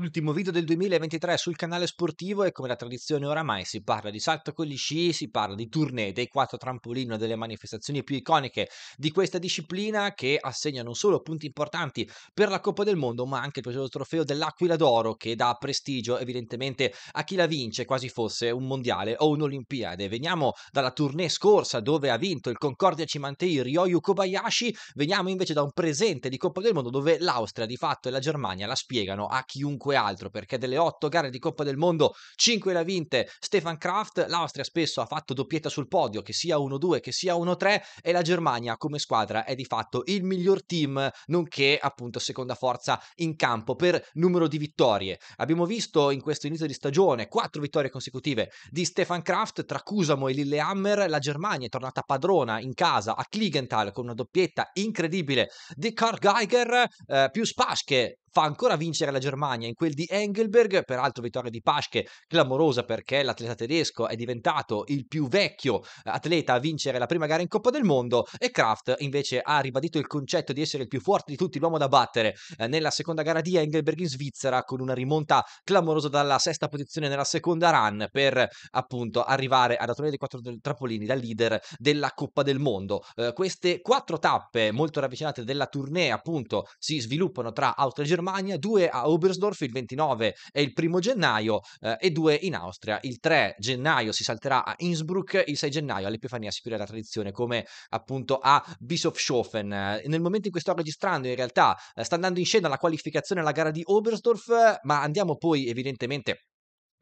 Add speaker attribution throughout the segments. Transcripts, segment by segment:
Speaker 1: Ultimo video del 2023 sul canale sportivo e come la tradizione oramai si parla di salto con gli sci, si parla di tournée dei quattro trampolino, delle manifestazioni più iconiche di questa disciplina che assegna non solo punti importanti per la Coppa del Mondo ma anche il prezioso trofeo dell'Aquila d'Oro che dà prestigio evidentemente a chi la vince quasi fosse un mondiale o un'Olimpiade. Veniamo dalla tournée scorsa dove ha vinto il Concordia Cimantei Ryoyu Kobayashi, veniamo invece da un presente di Coppa del Mondo dove l'Austria di fatto e la Germania la spiegano a chiunque chiunque altro, perché delle otto gare di Coppa del Mondo, cinque le ha vinte Stefan Kraft, l'Austria spesso ha fatto doppietta sul podio, che sia 1-2, che sia 1-3, e la Germania come squadra è di fatto il miglior team, nonché appunto seconda forza in campo per numero di vittorie. Abbiamo visto in questo inizio di stagione quattro vittorie consecutive di Stefan Kraft tra Cusamo e Lillehammer, la Germania è tornata padrona in casa a Kligenthal con una doppietta incredibile di Karl Geiger eh, più Spaschke fa ancora vincere la Germania in quel di Engelberg, peraltro vittoria di Paschke clamorosa perché l'atleta tedesco è diventato il più vecchio eh, atleta a vincere la prima gara in Coppa del Mondo e Kraft invece ha ribadito il concetto di essere il più forte di tutti l'uomo da battere eh, nella seconda gara di Engelberg in Svizzera con una rimonta clamorosa dalla sesta posizione nella seconda run per appunto arrivare ad attorno dei quattro trapolini da leader della Coppa del Mondo. Eh, queste quattro tappe molto ravvicinate della tournée appunto si sviluppano tra Austria e Germania Germania, due a Oberstdorf il 29 e il primo gennaio eh, e due in Austria. Il 3 gennaio si salterà a Innsbruck, il 6 gennaio all'Epifania si chiude la tradizione come appunto a Bischofshofen. Nel momento in cui sto registrando in realtà eh, sta andando in scena la qualificazione alla gara di Oberstdorf, ma andiamo poi evidentemente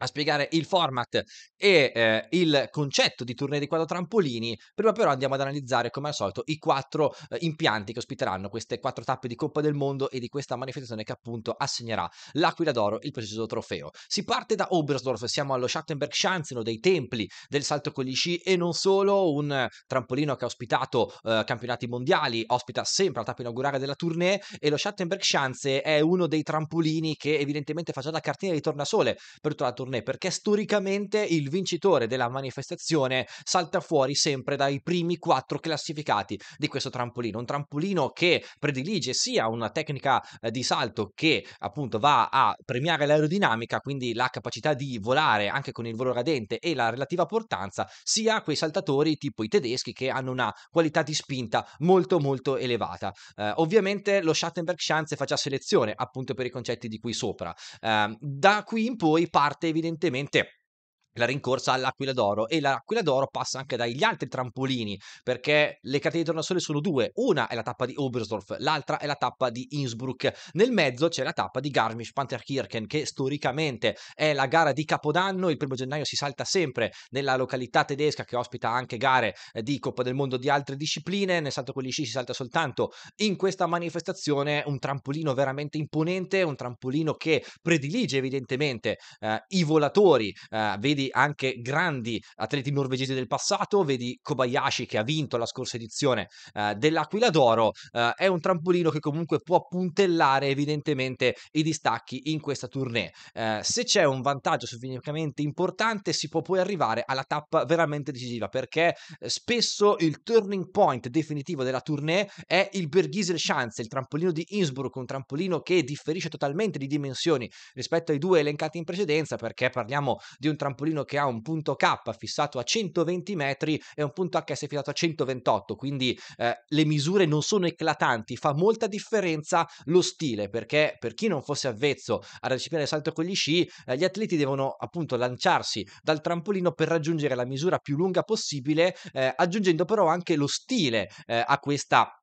Speaker 1: a spiegare il format e eh, il concetto di tournée di quadro trampolini, prima però andiamo ad analizzare come al solito i quattro eh, impianti che ospiteranno queste quattro tappe di Coppa del Mondo e di questa manifestazione che appunto assegnerà l'Aquila d'Oro, il preciso trofeo. Si parte da Oberstdorf, siamo allo Schattenberg Schanz, uno dei templi del salto con gli sci e non solo, un trampolino che ha ospitato eh, campionati mondiali, ospita sempre la tappa inaugurale della tournée e lo Schattenberg Schanz è uno dei trampolini che evidentemente fa già da cartina di tornasole per tutta la tournée urne perché storicamente il vincitore della manifestazione salta fuori sempre dai primi quattro classificati di questo trampolino, un trampolino che predilige sia una tecnica eh, di salto che appunto va a premiare l'aerodinamica, quindi la capacità di volare anche con il volo radente e la relativa portanza, sia quei saltatori tipo i tedeschi che hanno una qualità di spinta molto molto elevata. Eh, ovviamente lo Schattenberg Schanze fa già selezione appunto per i concetti di qui sopra. Eh, da qui in poi parte evidentemente evidentemente la rincorsa all'Aquila d'Oro e l'Aquila d'Oro passa anche dagli altri trampolini perché le catene di tornasole sono due, una è la tappa di Oberstdorf, l'altra è la tappa di Innsbruck, nel mezzo c'è la tappa di Garmisch-Panterkirchen che storicamente è la gara di Capodanno, il primo gennaio si salta sempre nella località tedesca che ospita anche gare eh, di Coppa del Mondo di altre discipline, nel salto con gli sci si salta soltanto in questa manifestazione un trampolino veramente imponente, un trampolino che predilige evidentemente eh, i volatori, eh, vedi anche grandi atleti norvegesi del passato, vedi Kobayashi che ha vinto la scorsa edizione eh, dell'Aquila d'Oro, eh, è un trampolino che comunque può puntellare evidentemente i distacchi in questa tournée. Eh, se c'è un vantaggio sufficientemente importante si può poi arrivare alla tappa veramente decisiva perché eh, spesso il turning point definitivo della tournée è il Bergisel Chance, il trampolino di Innsbruck, un trampolino che differisce totalmente di dimensioni rispetto ai due elencati in precedenza perché parliamo di un trampolino tavolino che ha un punto K fissato a 120 metri e un punto HS fissato a 128, quindi eh, le misure non sono eclatanti, fa molta differenza lo stile, perché per chi non fosse avvezzo a recepire il salto con gli sci, eh, gli atleti devono appunto lanciarsi dal trampolino per raggiungere la misura più lunga possibile, eh, aggiungendo però anche lo stile eh, a questa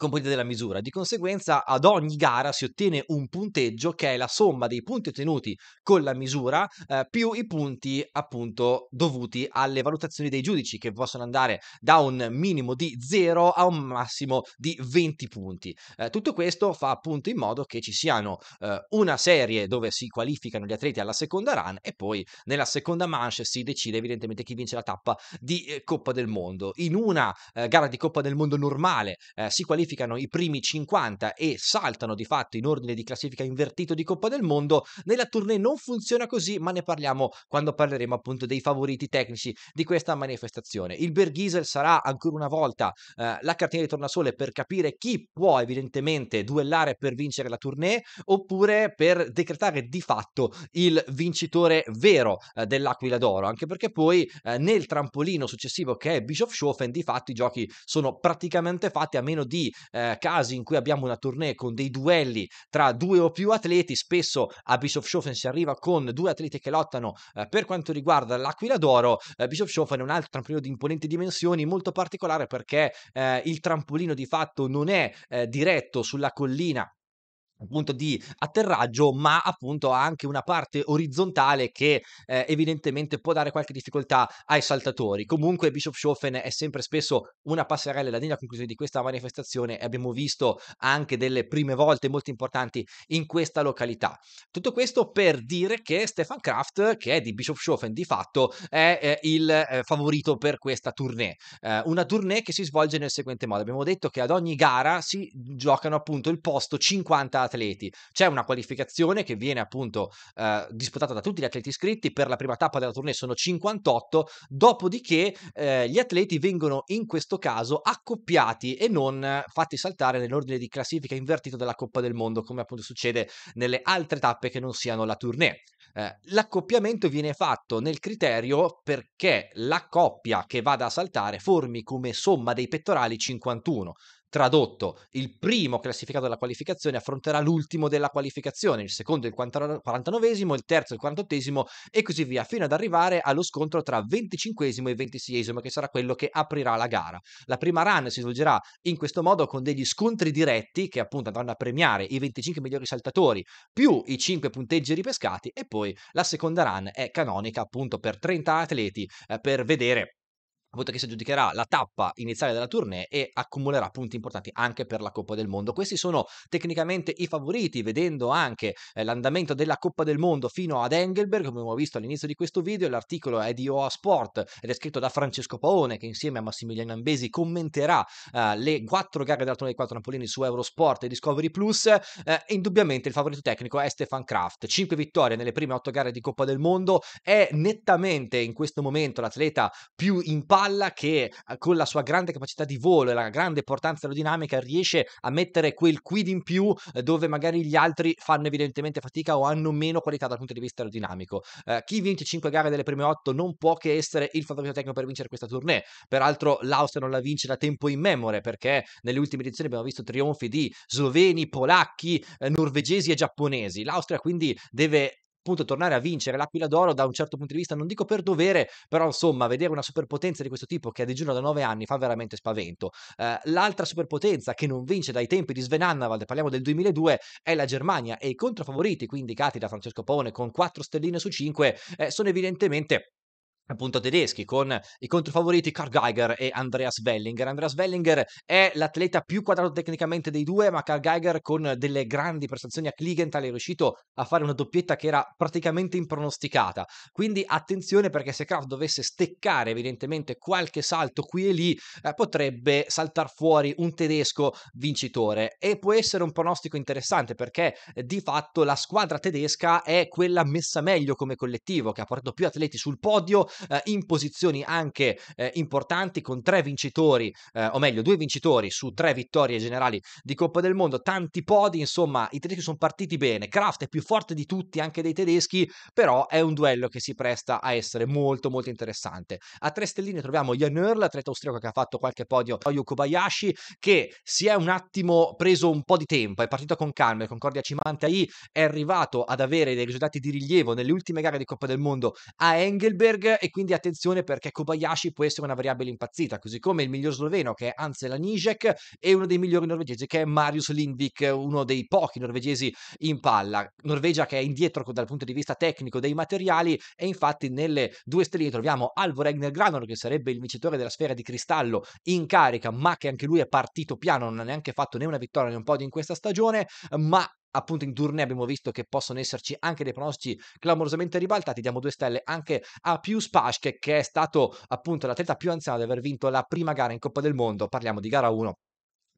Speaker 1: componente della misura. Di conseguenza, ad ogni gara si ottiene un punteggio che è la somma dei punti ottenuti con la misura eh, più i punti appunto dovuti alle valutazioni dei giudici che possono andare da un minimo di 0 a un massimo di 20 punti. Eh, tutto questo fa appunto in modo che ci siano eh, una serie dove si qualificano gli atleti alla seconda run e poi nella seconda manche si decide evidentemente chi vince la tappa di eh, Coppa del Mondo. In una eh, gara di Coppa del Mondo normale eh, si qualifica classificano i primi 50 e saltano di fatto in ordine di classifica invertito di Coppa del Mondo. Nella tournée non funziona così, ma ne parliamo quando parleremo appunto dei favoriti tecnici di questa manifestazione. Il Berghisel sarà ancora una volta eh, la cartina di tornasole per capire chi può evidentemente duellare per vincere la tournée oppure per decretare di fatto il vincitore vero eh, dell'Aquila d'Oro, anche perché poi eh, nel trampolino successivo che è Bishop Schofen di fatto i giochi sono praticamente fatti a meno di eh, casi in cui abbiamo una tournée con dei duelli tra due o più atleti, spesso a Bischofshofen si arriva con due atleti che lottano eh, per quanto riguarda l'Aquila d'Oro, eh, Bischofshofen è un altro trampolino di imponenti dimensioni, molto particolare perché eh, il trampolino di fatto non è eh, diretto sulla collina appunto di atterraggio, ma appunto ha anche una parte orizzontale che eh, evidentemente può dare qualche difficoltà ai saltatori. Comunque Bischofshofen è sempre spesso una passerella nella conclusione di questa manifestazione e abbiamo visto anche delle prime volte molto importanti in questa località. Tutto questo per dire che Stefan Kraft, che è di Bischofshofen di fatto, è eh, il eh, favorito per questa tournée. Eh, una tournée che si svolge nel seguente modo. Abbiamo detto che ad ogni gara si giocano appunto il posto 50 a atleti. C'è una qualificazione che viene appunto eh, disputata da tutti gli atleti iscritti, per la prima tappa della tournée sono 58, dopodiché eh, gli atleti vengono in questo caso accoppiati e non eh, fatti saltare nell'ordine di classifica invertito della Coppa del Mondo, come appunto succede nelle altre tappe che non siano la tournée. Eh, l'accoppiamento viene fatto nel criterio perché la coppia che vada a saltare formi come somma dei pettorali 51. Tradotto, il primo classificato della qualificazione affronterà l'ultimo della qualificazione, il secondo il 49esimo, il terzo il 48esimo e così via, fino ad arrivare allo scontro tra 25esimo e 26esimo, che sarà quello che aprirà la gara. La prima run si svolgerà in questo modo con degli scontri diretti che appunto andranno a premiare i 25 migliori saltatori più i 5 punteggi ripescati e poi la seconda run è canonica appunto per 30 atleti eh, per vedere voto che si aggiudicherà la tappa iniziale della tournée e accumulerà punti importanti anche per la Coppa del Mondo. Questi sono tecnicamente i favoriti, vedendo anche eh, l'andamento della Coppa del Mondo fino ad Engelberg, come abbiamo visto all'inizio di questo video, l'articolo è di OA Sport ed è scritto da Francesco Paone che insieme a Massimiliano Ambesi commenterà eh, le quattro gare della tournée dei quattro napolini su Eurosport e Discovery Plus. Eh, indubbiamente il favorito tecnico è Stefan Kraft, 5 vittorie nelle prime otto gare di Coppa del Mondo, è nettamente in questo momento l'atleta più in palla che eh, con la sua grande capacità di volo e la grande portanza aerodinamica riesce a mettere quel quid in più eh, dove magari gli altri fanno evidentemente fatica o hanno meno qualità dal punto di vista aerodinamico. Eh, chi vince 5 gare delle prime 8 non può che essere il favorito tecnico per vincere questa tournée. Peraltro l'Austria non la vince da tempo immemore perché nelle ultime edizioni abbiamo visto trionfi di sloveni, polacchi, eh, norvegesi e giapponesi. L'Austria quindi deve appunto tornare a vincere l'Aquila d'Oro da un certo punto di vista, non dico per dovere, però insomma vedere una superpotenza di questo tipo che ha digiuno da nove anni fa veramente spavento. Eh, l'altra superpotenza che non vince dai tempi di Sven Annavald, parliamo del 2002, è la Germania e i controfavoriti quindi indicati da Francesco Pone con quattro stelline su cinque, eh, sono evidentemente appunto tedeschi con i controfavoriti Carl Geiger e Andreas Wellinger. Andreas Wellinger è l'atleta più quadrato tecnicamente dei due, ma Carl Geiger con delle grandi prestazioni a Kligenthal è riuscito a fare una doppietta che era praticamente impronosticata. Quindi attenzione perché se Kraft dovesse steccare evidentemente qualche salto qui e lì, eh, potrebbe saltar fuori un tedesco vincitore e può essere un pronostico interessante perché eh, di fatto la squadra tedesca è quella messa meglio come collettivo, che ha portato più atleti sul podio eh, in posizioni anche eh, importanti con tre vincitori, eh, o meglio due vincitori su tre vittorie generali di Coppa del Mondo, tanti podi, insomma i tedeschi sono partiti bene, Kraft è più forte di tutti anche dei tedeschi, però è un duello che si presta a essere molto molto interessante. A tre stelline troviamo Jan Erl, atleta austriaco che ha fatto qualche podio, Toyo Kobayashi, che si è un attimo preso un po' di tempo, è partito con calma, il Concordia Cimantai è arrivato ad avere dei risultati di rilievo nelle ultime gare di Coppa del Mondo a Engelberg e quindi attenzione perché Kobayashi può essere una variabile impazzita, così come il miglior sloveno che è Ansela Nijek e uno dei migliori norvegesi che è Marius Lindvik, uno dei pochi norvegesi in palla. Norvegia che è indietro dal punto di vista tecnico dei materiali e infatti nelle due stelle troviamo Alvor Egner Granor che sarebbe il vincitore della sfera di cristallo in carica ma che anche lui è partito piano, non ha neanche fatto né una vittoria né un podio in questa stagione, ma appunto in tournée abbiamo visto che possono esserci anche dei pronostici clamorosamente ribaltati, diamo due stelle anche a Pius Paschke che è stato appunto l'atleta più anziano ad aver vinto la prima gara in Coppa del Mondo, parliamo di gara 1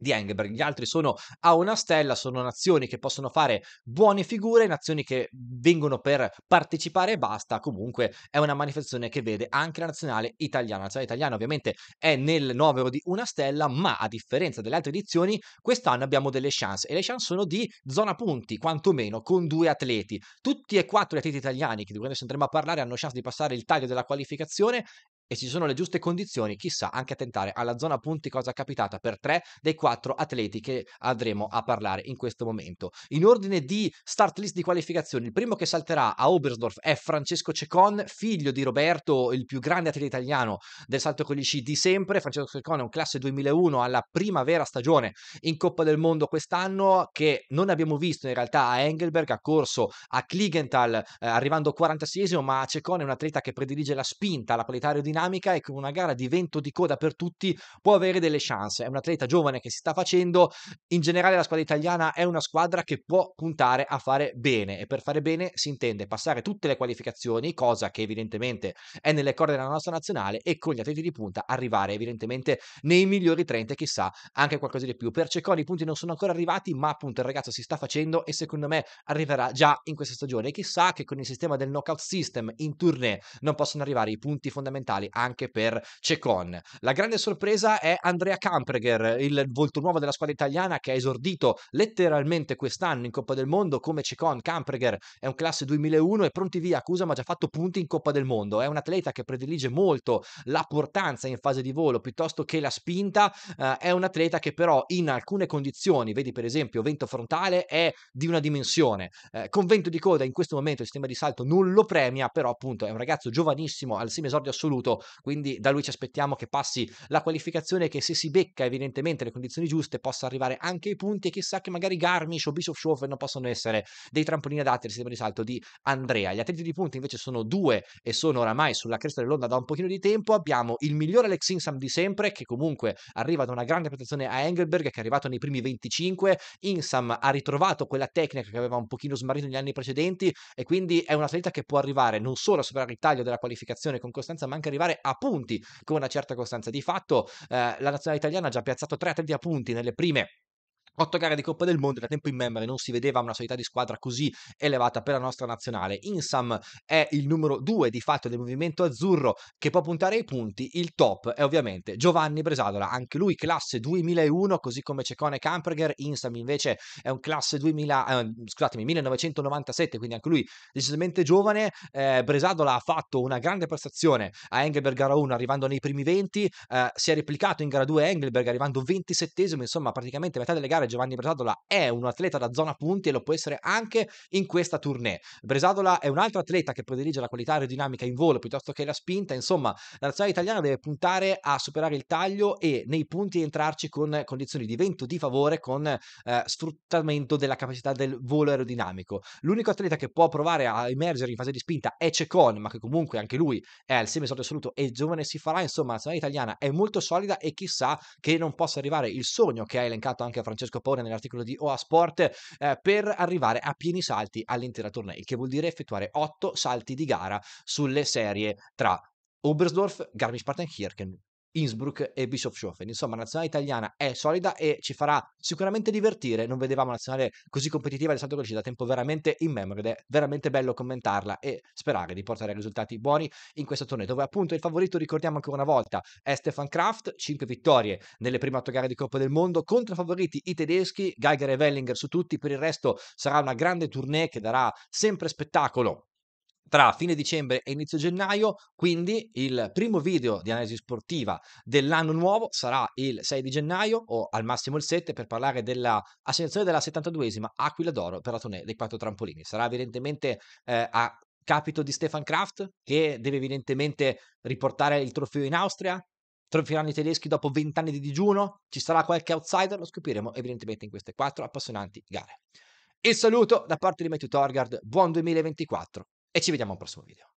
Speaker 1: di Engelberg. Gli altri sono a una stella, sono nazioni che possono fare buone figure, nazioni che vengono per partecipare e basta. Comunque è una manifestazione che vede anche la nazionale italiana. La nazionale cioè, italiana ovviamente è nel novero di una stella, ma a differenza delle altre edizioni, quest'anno abbiamo delle chance e le chance sono di zona punti, quantomeno con due atleti. Tutti e quattro gli atleti italiani che di cui adesso andremo a parlare hanno chance di passare il taglio della qualificazione e ci sono le giuste condizioni, chissà, anche a tentare alla zona punti cosa è capitata per tre dei quattro atleti che andremo a parlare in questo momento. In ordine di start list di qualificazioni, il primo che salterà a Obersdorf è Francesco Cecon, figlio di Roberto, il più grande atleta italiano del salto con gli sci di sempre. Francesco Cecon è un classe 2001 alla primavera stagione in Coppa del Mondo quest'anno che non abbiamo visto in realtà a Engelberg, ha corso a Kligenthal eh, arrivando 46esimo, ma Cecon è un atleta che predilige la spinta, la qualità aerodinamica dinamica e con una gara di vento di coda per tutti può avere delle chance. È un atleta giovane che si sta facendo, in generale la squadra italiana è una squadra che può puntare a fare bene e per fare bene si intende passare tutte le qualificazioni, cosa che evidentemente è nelle corde della nostra nazionale e con gli atleti di punta arrivare evidentemente nei migliori 30 chissà anche qualcosa di più. Per Cecconi i punti non sono ancora arrivati, ma appunto il ragazzo si sta facendo e secondo me arriverà già in questa stagione. chissà che con il sistema del knockout system in tournée non possono arrivare i punti fondamentali anche per Cecon. La grande sorpresa è Andrea Kampreger, il volto nuovo della squadra italiana che ha esordito letteralmente quest'anno in Coppa del Mondo come Cecon. Kampreger è un classe 2001 e pronti via, Cusa ma ha già fatto punti in Coppa del Mondo. È un atleta che predilige molto la portanza in fase di volo piuttosto che la spinta. Eh, è un atleta che però in alcune condizioni, vedi per esempio vento frontale, è di una dimensione. Eh, con vento di coda in questo momento il sistema di salto non lo premia, però appunto è un ragazzo giovanissimo al semi esordio assoluto tutto, quindi da lui ci aspettiamo che passi la qualificazione che se si becca evidentemente le condizioni giuste possa arrivare anche ai punti e chissà che magari Garmisch o Bishop Schofen non possono essere dei trampolini adatti al sistema di salto di Andrea. Gli atleti di punti invece sono due e sono oramai sulla cresta dell'onda da un pochino di tempo. Abbiamo il migliore Alex Insam di sempre che comunque arriva da una grande protezione a Engelberg che è arrivato nei primi 25. Insam ha ritrovato quella tecnica che aveva un pochino smarrito negli anni precedenti e quindi è un atleta che può arrivare non solo a superare il taglio della qualificazione con costanza ma anche arrivare arrivare a punti con una certa costanza. Di fatto eh, la nazionale italiana ha già piazzato tre atleti a punti nelle prime Otto gare di Coppa del Mondo, da tempo in memoria non si vedeva una solidità di squadra così elevata per la nostra nazionale. Insam è il numero due di fatto del movimento azzurro che può puntare ai punti. Il top è ovviamente Giovanni Bresadola, anche lui classe 2001, così come Cecone Camperger. Insam invece è un classe 2000, eh, scusatemi, 1997, quindi anche lui decisamente giovane. Eh, Bresadola ha fatto una grande prestazione a Engelberg gara 1 arrivando nei primi 20, eh, si è replicato in gara 2 Engelberg arrivando 27esimo, insomma praticamente metà delle gare chiave Giovanni Bresadola è un atleta da zona punti e lo può essere anche in questa tournée. Bresadola è un altro atleta che predilige la qualità aerodinamica in volo piuttosto che la spinta, insomma la nazionale italiana deve puntare a superare il taglio e nei punti entrarci con condizioni di vento di favore, con eh, sfruttamento della capacità del volo aerodinamico. L'unico atleta che può provare a emergere in fase di spinta è Cecon, ma che comunque anche lui è al semisordio assoluto e giovane si farà, insomma la nazionale italiana è molto solida e chissà che non possa arrivare il sogno che ha elencato anche Francesco Francesco nell'articolo di OA Sport, eh, per arrivare a pieni salti all'intera tournée, il che vuol dire effettuare 8 salti di gara sulle serie tra Oberstdorf, Garmisch-Partenkirchen Innsbruck e Bischofshofen. Insomma, la nazionale italiana è solida e ci farà sicuramente divertire. Non vedevamo una nazionale così competitiva di Santo Croce da tempo veramente in memoria ed è veramente bello commentarla e sperare di portare risultati buoni in questa torneo, dove appunto il favorito, ricordiamo ancora una volta, è Stefan Kraft, 5 vittorie nelle prime 8 gare di Coppa del Mondo contro favoriti i tedeschi, Geiger e Wellinger su tutti, per il resto sarà una grande tournée che darà sempre spettacolo tra fine dicembre e inizio gennaio, quindi il primo video di analisi sportiva dell'anno nuovo sarà il 6 di gennaio o al massimo il 7 per parlare dell'assegnazione della 72esima Aquila d'Oro per la tournée dei quattro trampolini. Sarà evidentemente eh, a capito di Stefan Kraft che deve evidentemente riportare il trofeo in Austria. Trofeeranno i tedeschi dopo 20 anni di digiuno. Ci sarà qualche outsider? Lo scopriremo evidentemente in queste quattro appassionanti gare. Il saluto da parte di Matthew Torgard, buon 2024 e ci vediamo al prossimo video.